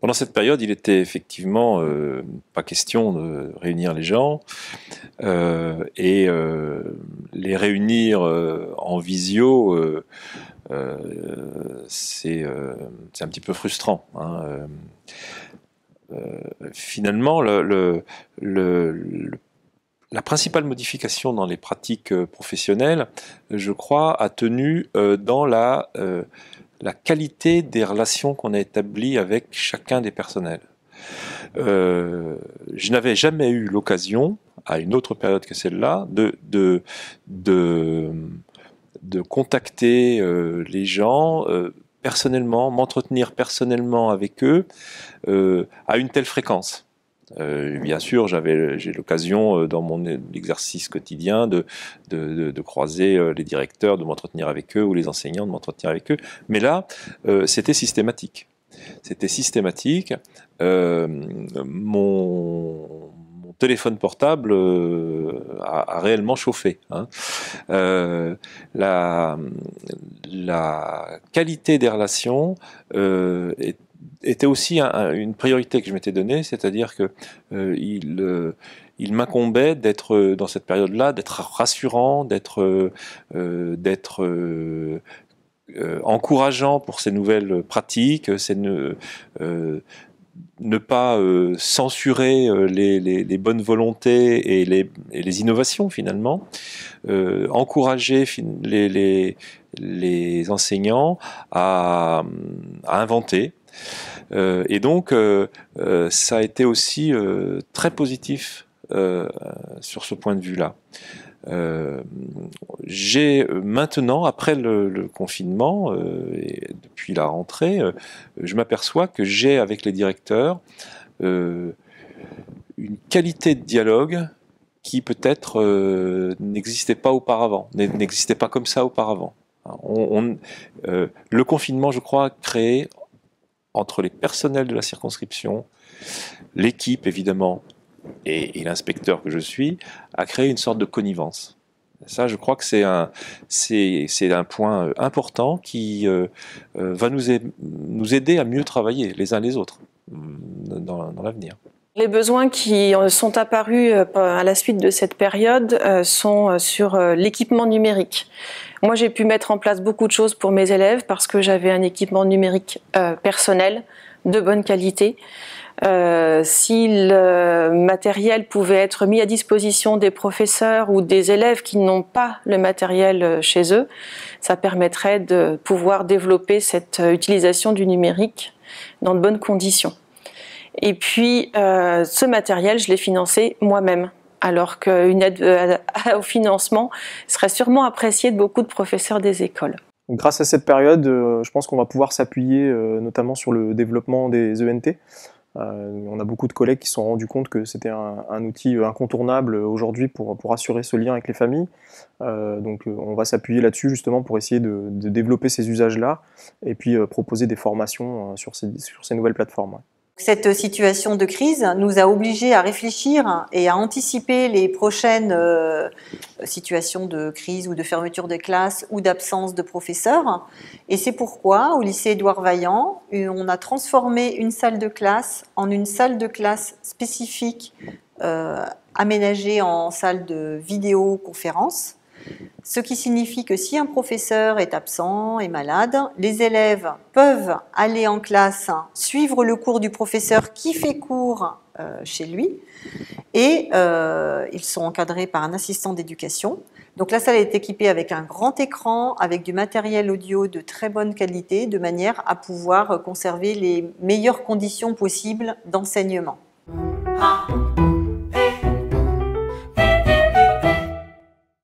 pendant cette période, il était effectivement euh, pas question de réunir les gens euh, et euh, les réunir en visio, c'est un petit peu frustrant. Hein, finalement, la principale modification dans les pratiques professionnelles, je crois, a tenu dans la la qualité des relations qu'on a établies avec chacun des personnels. Euh, je n'avais jamais eu l'occasion, à une autre période que celle-là, de, de, contacter euh, les gens euh, personnellement, m'entretenir personnellement avec eux à une telle fréquence. Euh, bien sûr, j'avais, j'ai l'occasion euh, dans mon exercice quotidien de, de, croiser euh, les directeurs, de m'entretenir avec eux, ou les enseignants, de m'entretenir avec eux. Mais là, c'était systématique. C'était systématique. mon, téléphone portable a, réellement chauffé. Hein. la, la qualité des relations est était aussi une priorité que je m'étais donnée, c'est-à-dire que euh, euh, il, m'incombait d'être euh, dans cette période-là, d'être rassurant, d'être encourageant pour ces nouvelles pratiques, ne, pas censurer les, bonnes volontés et les, innovations finalement, encourager les, enseignants à inventer, euh, et donc, euh, euh, ça a été aussi très positif sur ce point de vue-là. j'ai maintenant, après le, confinement, et depuis la rentrée, je m'aperçois que j'ai avec les directeurs une qualité de dialogue qui peut-être n'existait pas auparavant, n'existait pas comme ça auparavant. On, le confinement, je crois, a créé entre les personnels de la circonscription, l'équipe évidemment et, l'inspecteur que je suis, a créé une sorte de connivence. Ça, je crois que c'est un, c'est, un point euh, important qui euh, euh, va nous, nous aider à mieux travailler les uns les autres mm, dans l'avenir. Les besoins qui euh, sont apparus euh, à la suite de cette période euh, sont sur l'équipement numérique. Moi, j'ai pu mettre en place beaucoup de choses pour mes élèves parce que j'avais un équipement numérique personnel de bonne qualité. si le matériel pouvait être mis à disposition des professeurs ou des élèves qui n'ont pas le matériel chez eux, ça permettrait de pouvoir développer cette utilisation du numérique dans de bonnes conditions. Et puis, euh, ce matériel, je l'ai financé moi-même, alors qu'une aide euh, au financement serait sûrement appréciée de beaucoup de professeurs des écoles. Grâce à cette période, euh, je pense qu'on va pouvoir s'appuyer notamment sur le développement des ENT. on a beaucoup de collègues qui se sont rendus compte que c'était un, outil incontournable aujourd'hui pour, assurer ce lien avec les familles. donc on va s'appuyer là-dessus justement pour essayer de, développer ces usages-là et puis proposer des formations sur ces, nouvelles plateformes. Cette situation de crise nous a obligés à réfléchir et à anticiper les prochaines euh, situations de crise ou de fermeture de classe ou d'absence de professeurs. Et c'est pourquoi, au lycée Édouard Vaillant, euh, on a transformé une salle de classe en une salle de classe spécifique euh, aménagée en salle de vidéoconférence ce qui signifie que si un professeur est absent, et malade, les élèves peuvent aller en classe, suivre le cours du professeur qui fait cours euh, chez lui, et euh, ils sont encadrés par un assistant d'éducation. Donc la salle est équipée avec un grand écran, avec du matériel audio de très bonne qualité, de manière à pouvoir conserver les meilleures conditions possibles d'enseignement. Ah.